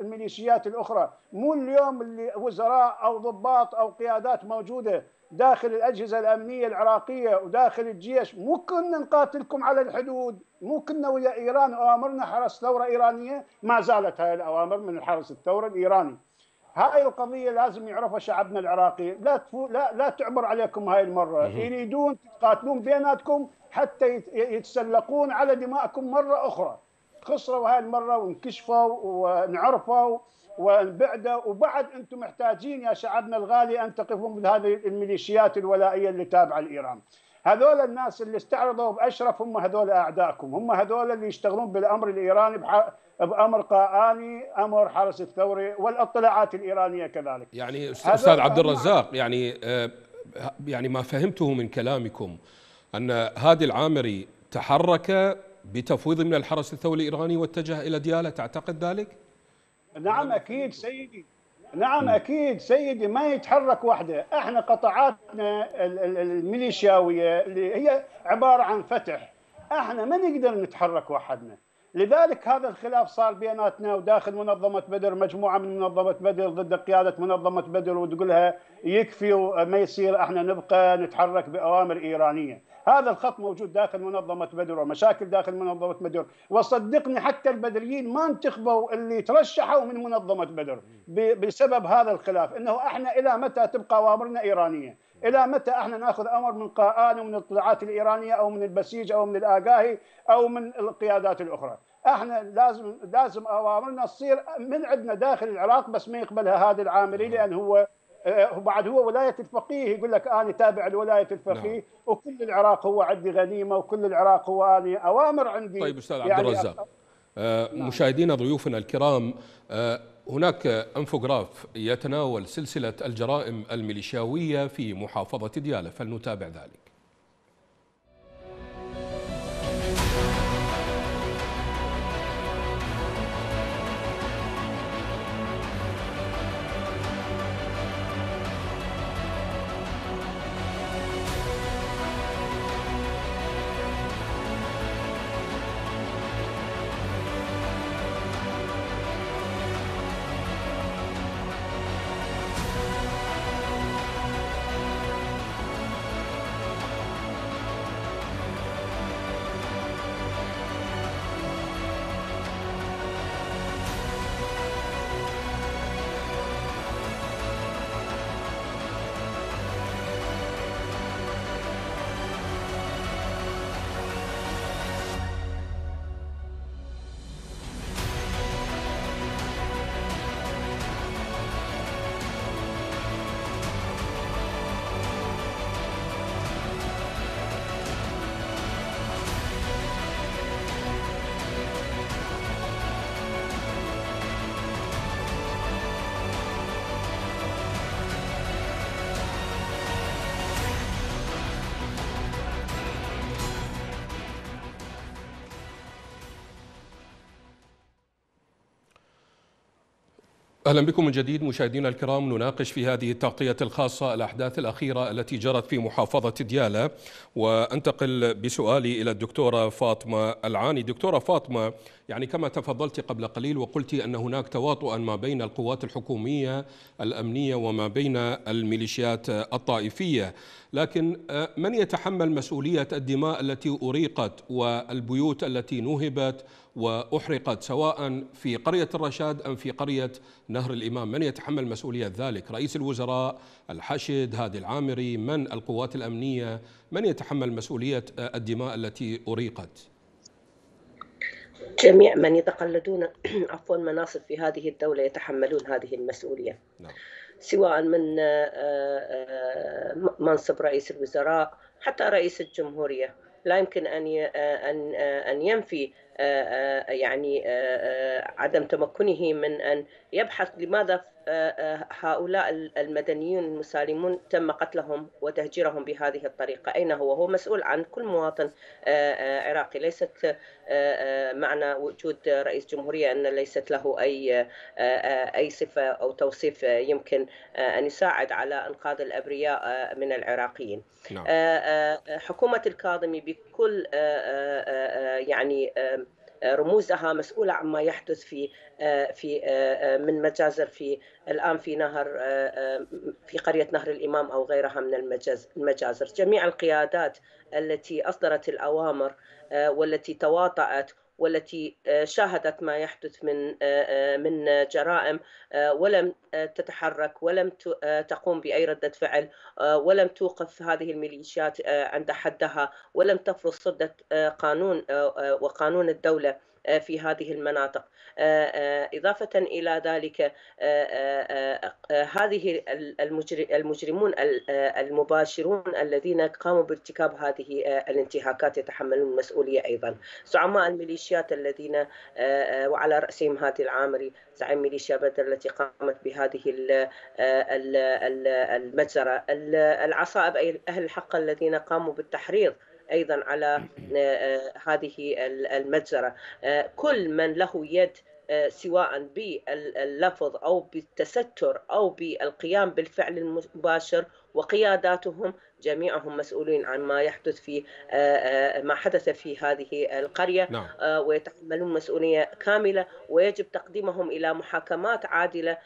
الميليشيات الأخرى مو اليوم اللي وزراء أو ضباط أو قيادات موجودة داخل الأجهزة الأمنية العراقية وداخل الجيش مو كنا نقاتلكم على الحدود مو كنا ويا إيران أوامرنا حرس ثورة إيرانية ما زالت هاي الأوامر من الحرس الثورة الإيراني هاي القضية لازم يعرفها شعبنا العراقي لا تفو لا لا تعبر عليكم هاي المرة يريدون تقاتلون بيناتكم حتى يتسلقون على دمائكم مرة أخرى خسروا هاي المرة وانكشفوا ونعرفوا والبعدة وبعد أنتم محتاجين يا شعبنا الغالي أن تقفوا بهذه هذه الميليشيات الولائية اللي تابعة لإيران هذول الناس اللي استعرضوا بأشرف هم هذول أعدائكم هم هذول اللي يشتغلون بالأمر الإيراني بح... بأمر قاني أمر حرس الثوري والأطلاعات الإيرانية كذلك يعني أستاذ عبد الرزاق يعني آه يعني ما فهمته من كلامكم أن هادي العامري تحرك بتفويض من الحرس الثوري الإيراني واتجه إلى ديالة تعتقد ذلك؟ نعم اكيد سيدي نعم اكيد سيدي ما يتحرك وحده احنا قطاعاتنا الميليشياويه اللي هي عباره عن فتح احنا ما نقدر نتحرك وحدنا لذلك هذا الخلاف صار بيناتنا وداخل منظمه بدر مجموعه من منظمه بدر ضد قياده منظمه بدر وتقولها يكفي وما يصير احنا نبقى نتحرك باوامر ايرانيه هذا الخط موجود داخل منظمه بدر ومشاكل داخل منظمه بدر وصدقني حتى البدريين ما انتخبوا اللي ترشحوا من منظمه بدر بسبب هذا الخلاف انه احنا الى متى تبقى اوامرنا ايرانيه الى متى احنا ناخذ امر من قاآن ومن الطلعات الايرانيه او من البسيج او من الآقاهي او من القيادات الاخرى احنا لازم لازم اوامرنا تصير من عندنا داخل العراق بس ما يقبلها هذا العامري لان هو آه، بعد هو ولايه الفقيه يقول لك انا تابع لولايه الفقيه نعم. وكل العراق هو عندي غنيمه وكل العراق هو انا اوامر عندي طيب استاذ عبد الرزاق يعني آه، نعم. مشاهدينا ضيوفنا الكرام آه، هناك انفوغراف يتناول سلسله الجرائم الميليشياويه في محافظه دياله فلنتابع ذلك أهلا بكم من جديد مشاهدينا الكرام نناقش في هذه التغطية الخاصة الأحداث الأخيرة التي جرت في محافظة ديالى وأنتقل بسؤالي إلى الدكتورة فاطمة العاني دكتورة فاطمة يعني كما تفضلت قبل قليل وقلت أن هناك تواطؤا ما بين القوات الحكومية الأمنية وما بين الميليشيات الطائفية لكن آه، من يتحمل مسؤولية الدماء التي أريقت والبيوت التي نهبت وأحرقت سواء في قرية الرشاد أم في قرية نهر الإمام من يتحمل مسؤولية ذلك رئيس الوزراء الحشد هادي العامري من القوات الأمنية من يتحمل مسؤولية آه، الدماء التي أريقت جميع من يتقلدون [clears throat] عفوا مناصب في هذه الدولة يتحملون هذه المسؤولية نعم. سواء من آه، آه، منصب رئيس الوزراء حتى رئيس الجمهورية لا يمكن أن آه، أن أن ينفي آه، آه، يعني آه، عدم تمكنه من أن يبحث لماذا هؤلاء المدنيون المسالمون تم قتلهم وتهجيرهم بهذه الطريقة أين هو؟ هو مسؤول عن كل مواطن عراقي ليست معنى وجود رئيس جمهورية أن ليست له أي أي صفة أو توصيف يمكن أن يساعد على إنقاذ الأبرياء من العراقيين نعم. حكومة الكاظمي كل آه، آه، آه، يعني رموزها مسؤولة عما يحدث في في من مجازر في الآن في نهر في قرية نهر الإمام أو غيرها من المجازر جميع القيادات التي أصدرت الأوامر والتي تواطأت والتي آه، شاهدت ما يحدث من آه، آه، من جرائم ولم تتحرك ولم تقوم باي رده فعل ولم توقف هذه الميليشيات عند حدها ولم تفرض صده قانون وقانون الدوله آه، في هذه المناطق آه، آه، إضافة إلى ذلك هذه المجرمون المباشرون الذين قاموا بارتكاب هذه الانتهاكات يتحملون المسؤولية أيضا زعماء الميليشيات الذين وعلى رأسهم هذه العامري زعيم ميليشيا بدر التي قامت بهذه المجزرة العصائب أي أهل الحق الذين قاموا بالتحريض ايضا على آه، آه، هذه المجزره آه، كل من له يد سواء باللفظ او بالتستر او بالقيام بالفعل المباشر وقياداتهم جميعهم مسؤولين عن ما يحدث في ما حدث في هذه القريه نعم. ويتحملون مسؤوليه كامله ويجب تقديمهم الى محاكمات عادله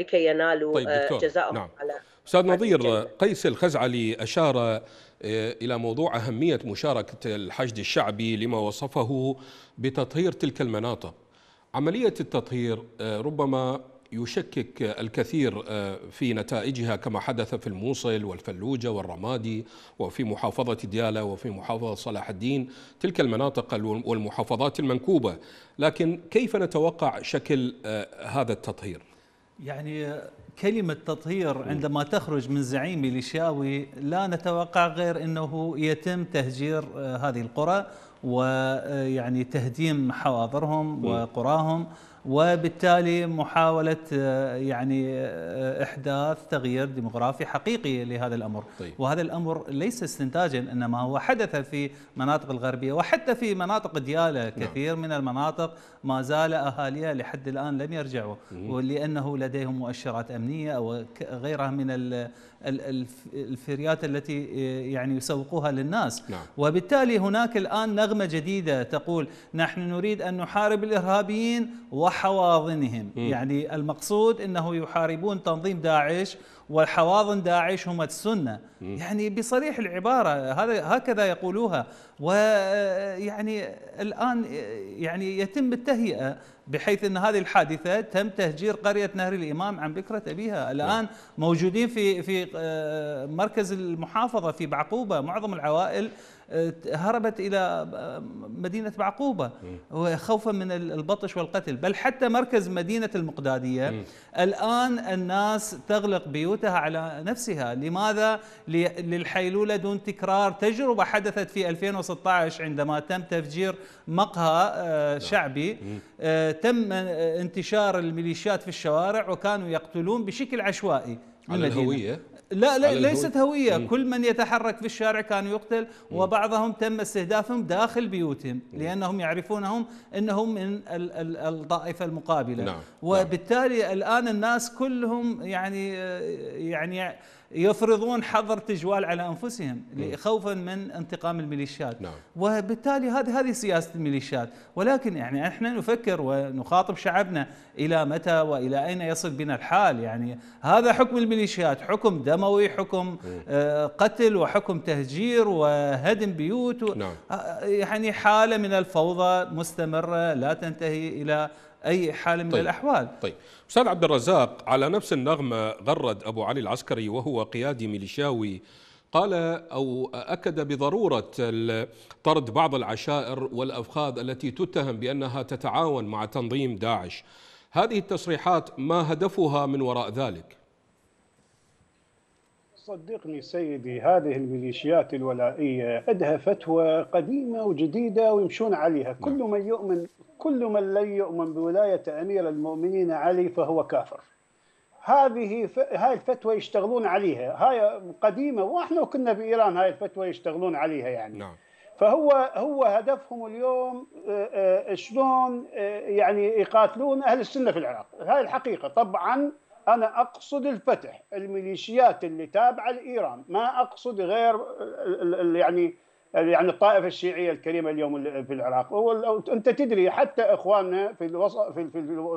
لكي ينالوا طيب جزاءهم نعم. على استاذ نظير قيس الخزعلي اشار آه، إلى موضوع أهمية مشاركة الحشد الشعبي لما وصفه بتطهير تلك المناطق عملية التطهير آه، ربما يشكك الكثير آه، في نتائجها كما حدث في الموصل والفلوجة والرمادي وفي محافظة ديالى وفي محافظة صلاح الدين تلك المناطق والمحافظات المنكوبة لكن كيف نتوقع شكل هذا التطهير؟ يعني كلمة تطهير عندما تخرج من زعيم ميليشياوي لا نتوقع غير أنه يتم تهجير آه، هذه القرى ويعني تهديم حواضرهم وقراهم وبالتالي محاولة آه، يعني آه، إحداث تغيير ديموغرافي حقيقي لهذا الأمر طيب. وهذا الأمر ليس استنتاجا إنما هو حدث في مناطق الغربية وحتى في مناطق ديالة نعم. كثير نعم. من المناطق ما زال أهاليها لحد الآن لم يرجعوا ولأنه لديهم مؤشرات أمنية أو غيرها من الفريات التي آه، يعني يسوقوها للناس نعم. وبالتالي هناك الآن نغمة جديدة تقول نحن نريد أن نحارب الإرهابيين وحواضنهم م. يعني المقصود أنه يحاربون تنظيم داعش والحواضن داعش هم السنة م. يعني بصريح العبارة هذا هكذا يقولوها ويعني آه، الآن آه، يعني يتم التهيئة بحيث ان هذه الحادثه تم تهجير قريه نهر الامام عن بكره ابيها، الان نعم. موجودين في في آه، مركز المحافظه في بعقوبه معظم العوائل هربت الى مدينه معقوبة خوفا من البطش والقتل بل حتى مركز مدينه المقداديه الان الناس تغلق بيوتها على نفسها لماذا للحيلوله دون تكرار تجربه حدثت في 2016 عندما تم تفجير مقهى آه، نعم. شعبي آه، تم آه، انتشار الميليشيات في الشوارع وكانوا يقتلون بشكل عشوائي على الهويه لا لا ليست هوية مم. كل من يتحرك في الشارع كان يقتل وبعضهم تم استهدافهم داخل بيوتهم مم. لأنهم يعرفونهم أنهم من الطائفة المقابلة نعم،, نعم. وبالتالي الآن الناس كلهم يعني يعني يفرضون حظر تجوال على انفسهم خوفا من انتقام الميليشيات نعم. وبالتالي هذه هذه سياسه الميليشيات ولكن يعني احنا نفكر ونخاطب شعبنا الى متى والى اين يصل بنا الحال يعني هذا حكم الميليشيات حكم دموي حكم آه قتل وحكم تهجير وهدم بيوت نعم. آه، يعني حاله من الفوضى مستمره لا تنتهي الى اي حاله من طيب الاحوال طيب استاذ عبد الرزاق على نفس النغمه غرد ابو علي العسكري وهو قيادي ميليشياوي قال او اكد بضروره طرد بعض العشائر والافخاذ التي تتهم بانها تتعاون مع تنظيم داعش هذه التصريحات ما هدفها من وراء ذلك صدقني سيدي هذه الميليشيات الولائية عندها فتوى قديمة وجديدة ويمشون عليها نعم. كل من يؤمن كل من لن يؤمن بولاية أمير المؤمنين علي فهو كافر هذه ف... هاي الفتوى يشتغلون عليها هاي قديمة وإحنا كنا بإيران هاي الفتوى يشتغلون عليها يعني نعم. فهو هو هدفهم اليوم آه، آه، شلون آه، يعني يقاتلون أهل السنة في العراق هاي الحقيقة طبعا أنا أقصد الفتح الميليشيات اللي تابعة لإيران ما أقصد غير يعني يعني الطائفة الشيعية الكريمة اليوم في العراق أنت تدري حتى إخواننا في الوسط في,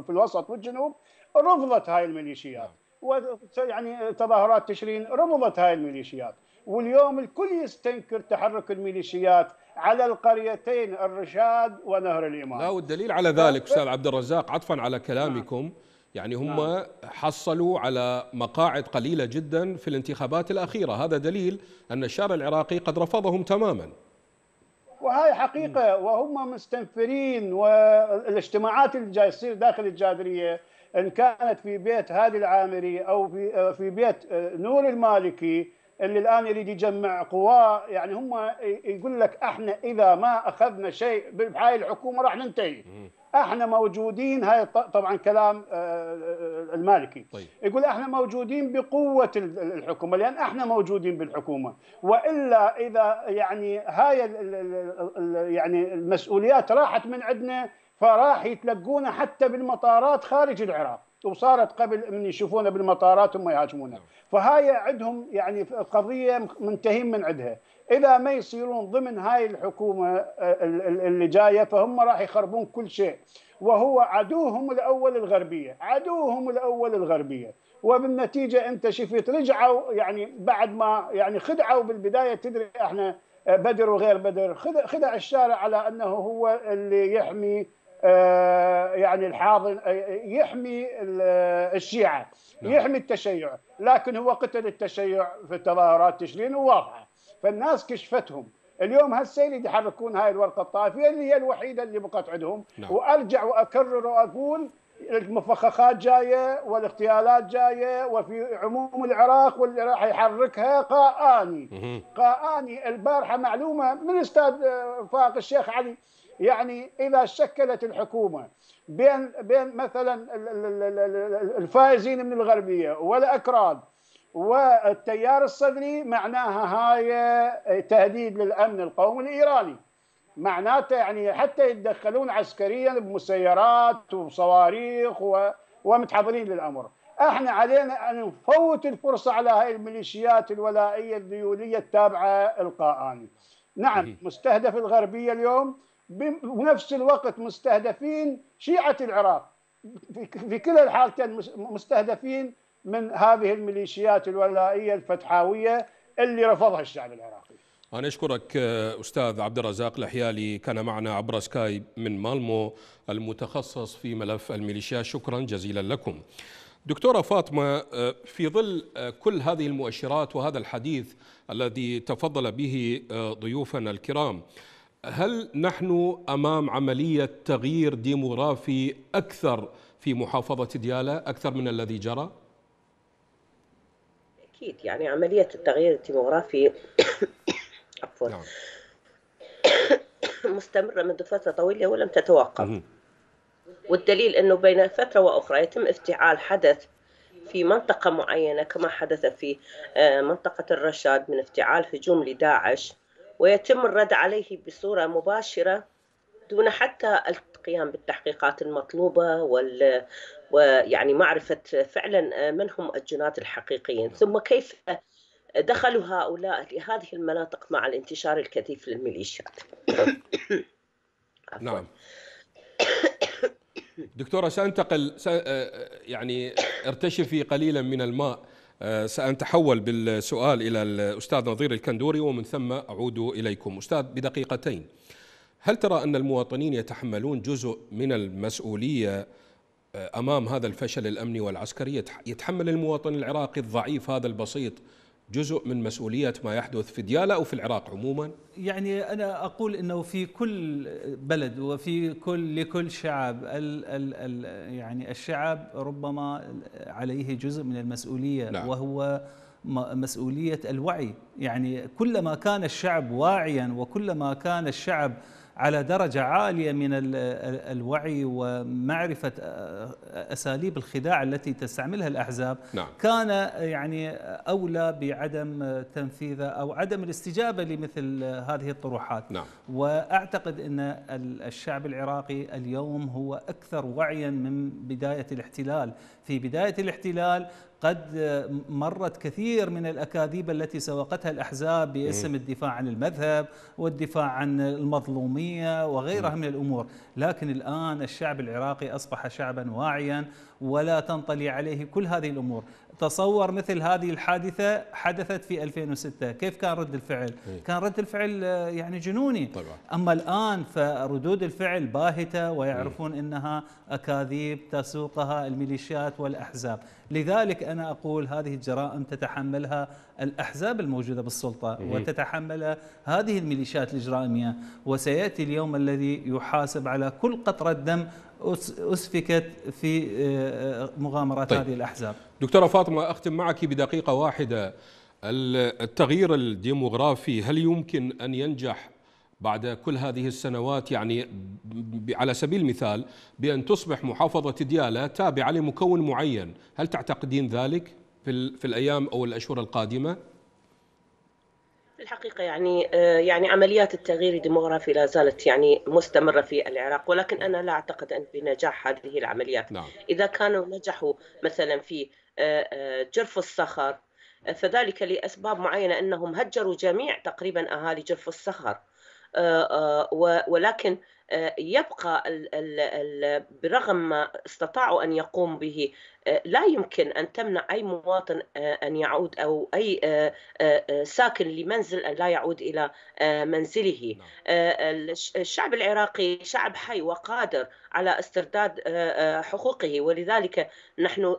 في الوسط والجنوب رفضت هاي الميليشيات يعني تظاهرات تشرين رفضت هاي الميليشيات واليوم الكل يستنكر تحرك الميليشيات على القريتين الرشاد ونهر الإمام لا والدليل على ذلك أستاذ عبد الرزاق عطفا على كلامكم يعني هم نعم. حصلوا على مقاعد قليلة جدا في الانتخابات الأخيرة هذا دليل أن الشارع العراقي قد رفضهم تماما وهاي حقيقة وهم مستنفرين والاجتماعات اللي جاي تصير داخل الجادرية إن كانت في بيت هادي العامري أو في, آه، في بيت آه، نور المالكي اللي الآن يريد يجمع قواه يعني هم يقول لك احنا إذا ما أخذنا شيء بهاي الحكومة راح ننتهي احنا موجودين هاي طبعا كلام آه، آه، آه، المالكي طيب. يقول احنا موجودين بقوه الحكومه لان احنا موجودين بالحكومه والا اذا يعني هاي يعني المسؤوليات راحت من عندنا فراح يتلقونا حتى بالمطارات خارج العراق وصارت قبل من يشوفونا بالمطارات هم يهاجمونا نعم. فهاي عندهم يعني قضيه منتهين من عندها اذا ما يصيرون ضمن هاي الحكومه آه، اللي جايه فهم راح يخربون كل شيء وهو عدوهم الاول الغربيه عدوهم الاول الغربيه وبالنتيجه انت شفت رجعوا يعني بعد ما يعني خدعوا بالبدايه تدري احنا آه، بدر وغير بدر خدع الشارع على انه هو اللي يحمي آه، يعني الحاضن يحمي الشيعه نعم. يحمي التشيع لكن هو قتل التشيع في تظاهرات تشرين وواضحه فالناس كشفتهم اليوم هالسيل اللي يحركون هاي الورقه الطائفيه اللي هي الوحيده اللي بقت عندهم نعم. وارجع واكرر واقول المفخخات جايه والاغتيالات جايه وفي عموم العراق واللي راح يحركها قاآني قاآني البارحه معلومه من استاذ فاق الشيخ علي يعني اذا شكلت الحكومه بين بين مثلا الفائزين من الغربيه والاكراد والتيار الصدري معناها هاي آه، تهديد للامن القومي الايراني معناته يعني حتى يتدخلون عسكريا بمسيرات وصواريخ و... ومتحضرين للامر احنا علينا ان نفوت الفرصه على هاي الميليشيات الولائيه الديوليه التابعه القاني نعم مستهدف الغربيه اليوم بنفس الوقت مستهدفين شيعه العراق في كلا الحالتين مستهدفين من هذه الميليشيات الولائيه الفتحاويه اللي رفضها الشعب العراقي. أنا أشكرك أستاذ عبد الرزاق لحيالي كان معنا عبر سكايب من مالمو المتخصص في ملف الميليشيات شكرا جزيلا لكم دكتورة فاطمة في ظل كل هذه المؤشرات وهذا الحديث الذي تفضل به ضيوفنا الكرام هل نحن أمام عملية تغيير ديموغرافي أكثر في محافظة ديالى أكثر من الذي جرى؟ أكيد يعني عملية التغيير الديموغرافي [coughs] عفوا نعم. [coughs] مستمرة منذ فترة طويلة ولم تتوقف والدليل أنه بين فترة وأخرى يتم افتعال حدث في منطقة معينة كما حدث في آه، منطقة الرشاد من افتعال هجوم لداعش ويتم الرد عليه بصورة مباشرة دون حتى القيام بالتحقيقات المطلوبة وال ويعني معرفة فعلا من هم الجنات الحقيقيين ثم كيف دخلوا هؤلاء لهذه المناطق مع الانتشار الكثيف للميليشيات نعم دكتورة سأنتقل آه، آه، يعني ارتشفي قليلا من الماء آه، سأتحول بالسؤال إلى الأستاذ نظير الكندوري ومن ثم أعود إليكم أستاذ بدقيقتين هل ترى أن المواطنين يتحملون جزء من المسؤولية آه، أمام هذا الفشل الأمني والعسكري يتحمل المواطن العراقي الضعيف هذا البسيط جزء من مسؤولية ما يحدث في ديالا أو في العراق عموما؟ يعني أنا أقول أنه في كل بلد وفي كل لكل شعب ال ال ال يعني الشعب ربما عليه جزء من المسؤولية نعم. وهو مسؤولية الوعي يعني كلما كان الشعب واعيا وكلما كان الشعب على درجه عاليه من الوعي ومعرفه آه، آه، اساليب الخداع التي تستعملها الاحزاب نعم. كان آه، يعني اولى بعدم تنفيذه او عدم الاستجابه لمثل هذه الطروحات نعم. واعتقد ان الشعب العراقي اليوم هو اكثر وعيا من بدايه الاحتلال في بداية الاحتلال قد مرت كثير من الأكاذيب التي سوقتها الأحزاب باسم إيه. الدفاع عن المذهب والدفاع عن المظلومية وغيرها إيه. من الأمور لكن الآن الشعب العراقي أصبح شعبا واعيا ولا تنطلي عليه كل هذه الأمور تصور مثل هذه الحادثة حدثت في 2006 كيف كان رد الفعل؟ إيه. كان رد الفعل آه، يعني جنوني طبعا. أما الآن فردود الفعل باهتة ويعرفون إيه. أنها أكاذيب تسوقها الميليشيات والأحزاب لذلك أنا أقول هذه الجرائم تتحملها الأحزاب الموجودة بالسلطة إيه. وتتحملها هذه الميليشيات الإجرامية وسيأتي اليوم الذي يحاسب على كل قطرة دم أسفكت في آه، مغامرات طيب. هذه الأحزاب دكتورة فاطمة أختم معك بدقيقة واحدة التغيير الديموغرافي هل يمكن أن ينجح بعد كل هذه السنوات يعني على سبيل المثال بأن تصبح محافظة ديالى تابعة لمكون معين هل تعتقدين ذلك في, في الأيام أو الأشهر القادمة؟ في الحقيقة يعني آه، يعني عمليات التغيير الديموغرافي لا زالت يعني مستمرة في العراق ولكن أنا لا أعتقد أن بنجاح هذه العمليات نعم. إذا كانوا نجحوا مثلا في آه، آه، جرف الصخر فذلك لأسباب معينة أنهم هجروا جميع تقريبا أهالي جرف الصخر ولكن آه، يبقى برغم ما استطاعوا أن يقوموا به آه، لا يمكن أن تمنع أي مواطن آه، أن يعود أو أي ساكن لمنزل أن لا يعود إلى منزله نعم. الشعب العراقي شعب حي وقادر على استرداد حقوقه ولذلك نحن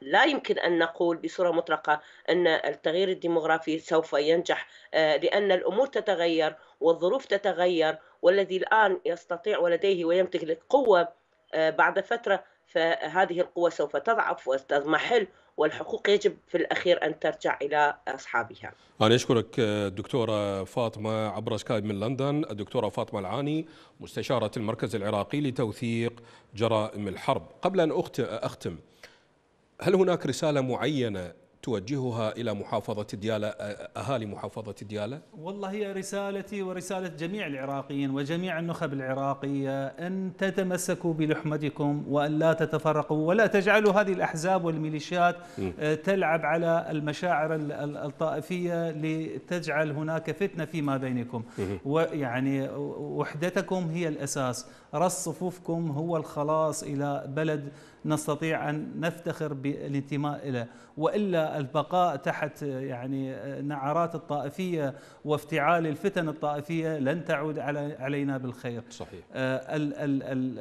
لا يمكن أن نقول بصورة مطرقه أن التغيير الديمغرافي سوف ينجح لأن الأمور تتغير والظروف تتغير والذي الآن يستطيع ولديه ويمتلك قوة آه، بعد فترة فهذه القوة سوف تضعف وتضمحل والحقوق يجب في الأخير أن ترجع إلى أصحابها أنا أشكرك الدكتورة آه، فاطمة عبر سكايب من لندن الدكتورة فاطمة العاني مستشارة المركز العراقي لتوثيق جرائم الحرب قبل أن أختم هل هناك رسالة معينة توجهها إلى محافظة ديالى أهالي محافظة ديالى؟ والله هي رسالتي ورسالة جميع العراقيين وجميع النخب العراقية أن تتمسكوا بلحمتكم وأن لا تتفرقوا ولا تجعلوا هذه الأحزاب والميليشيات تلعب على المشاعر الطائفية لتجعل هناك فتنة فيما بينكم ويعني وحدتكم هي الأساس رص صفوفكم هو الخلاص إلى بلد نستطيع أن نفتخر بالانتماء إليه وإلا البقاء تحت يعني نعرات الطائفية وافتعال الفتن الطائفية لن تعود علينا بالخير صحيح آه،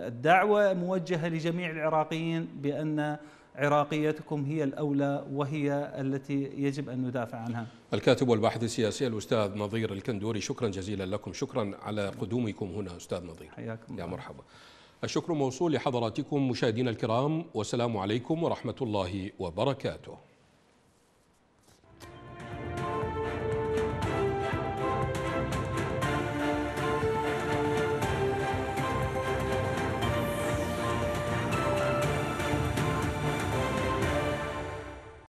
الدعوة موجهة لجميع العراقيين بأن عراقيتكم هي الأولى وهي التي يجب أن ندافع عنها الكاتب والباحث السياسي الأستاذ نظير الكندوري شكرا جزيلا لكم شكرا على قدومكم هنا أستاذ نظير حياكم يا مرحبا الشكر موصول لحضراتكم مشاهدينا الكرام والسلام عليكم ورحمة الله وبركاته